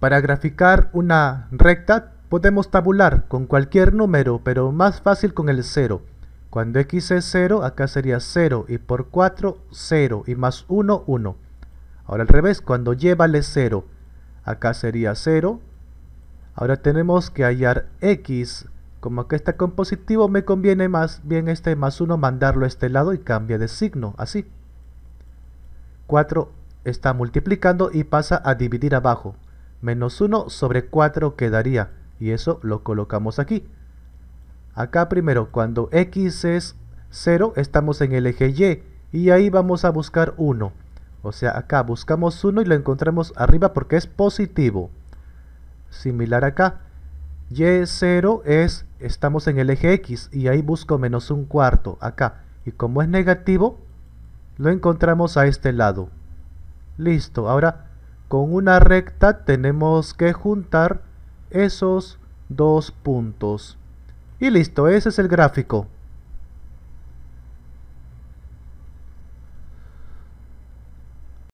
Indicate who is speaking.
Speaker 1: Para graficar una recta podemos tabular con cualquier número, pero más fácil con el 0. Cuando x es 0, acá sería 0 y por 4, 0 y más 1, 1. Ahora al revés, cuando y vale 0, acá sería 0. Ahora tenemos que hallar x. Como que está con positivo, me conviene más bien este más 1 mandarlo a este lado y cambia de signo, así. 4 está multiplicando y pasa a dividir abajo, menos 1 sobre 4 quedaría. Y eso lo colocamos aquí. Acá primero, cuando x es 0, estamos en el eje y. Y ahí vamos a buscar 1. O sea, acá buscamos 1 y lo encontramos arriba porque es positivo. Similar acá. Y0 es, estamos en el eje X y ahí busco menos un cuarto, acá. Y como es negativo, lo encontramos a este lado. Listo, ahora con una recta tenemos que juntar esos dos puntos. Y listo, ese es el gráfico.